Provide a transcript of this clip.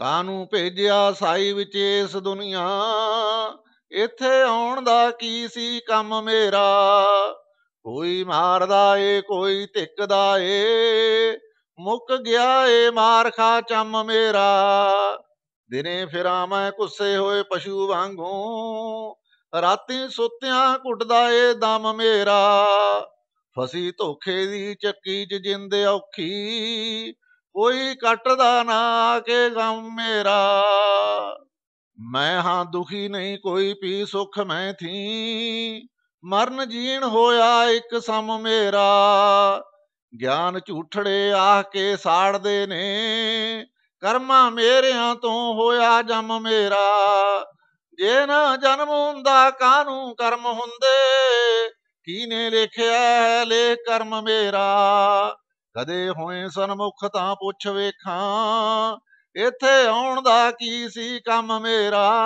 ਕਾਨੂੰ ਭੇਜਿਆ ਸਾਈ ਵਿੱਚ ਇਸ ਦੁਨੀਆ ਇੱਥੇ ਆਉਣ ਦਾ ਕੀ ਸੀ ਕੰਮ ਮੇਰਾ ਕੋਈ ਮਾਰਦਾ ਏ ਕੋਈ ਧਿੱਕਦਾ ਏ ਮੁੱਕ ਗਿਆ ਏ ਮਾਰ ਖਾ ਚੰਮ ਮੇਰਾ ਦਿਨੇ ਫਿਰਾਂ ਮੈਂ ਕੁੱਸੇ ਹੋਏ ਪਸ਼ੂ ਵਾਂਗੂ ਰਾਤੀ ਸੁੱਤਿਆਂ ਕੁੱਟਦਾ ਏ ਦਮ ਮੇਰਾ ਫਸੀ ਧੋਖੇ ਦੀ ਚੱਕੀ 'ਚ ਜਿੰਦ ਔਖੀ ਕੋਈ ਕੱਟਦਾ ਨਾ ਕੇ ਗਮ ਮੇਰਾ ਮੈਂ ਹਾਂ ਦੁਖੀ ਨਹੀਂ ਕੋਈ ਪੀ ਸੁਖ ਮੈਂ ਥੀ ਮਰਨ ਜੀਣ ਹੋਇਆ ਇੱਕ ਸਮ ਮੇਰਾ ਗਿਆਨ ਝੂਠੜੇ ਆ ਕੇ ਸਾੜਦੇ ਨੇ ਕਰਮਾਂ ਮੇਰਿਆਂ ਤੋਂ ਹੋਇਆ ਜਮ ਮੇਰਾ ਜੇ ਨਾ ਜਨਮ ਹੁੰਦਾ ਕਾਨੂੰ ਕਰਮ ਹੁੰਦੇ ਕੀਨੇ ਲਿਖਿਆ ਲੇ ਕਰਮ ਮੇਰਾ ਕਦੇ ਹੋਏ ਸਨਮੁਖ ਤਾਂ ਪੁੱਛ ਵੇਖਾਂ ਇੱਥੇ ਆਉਣ ਦਾ ਕੀ ਸੀ ਕੰਮ ਮੇਰਾ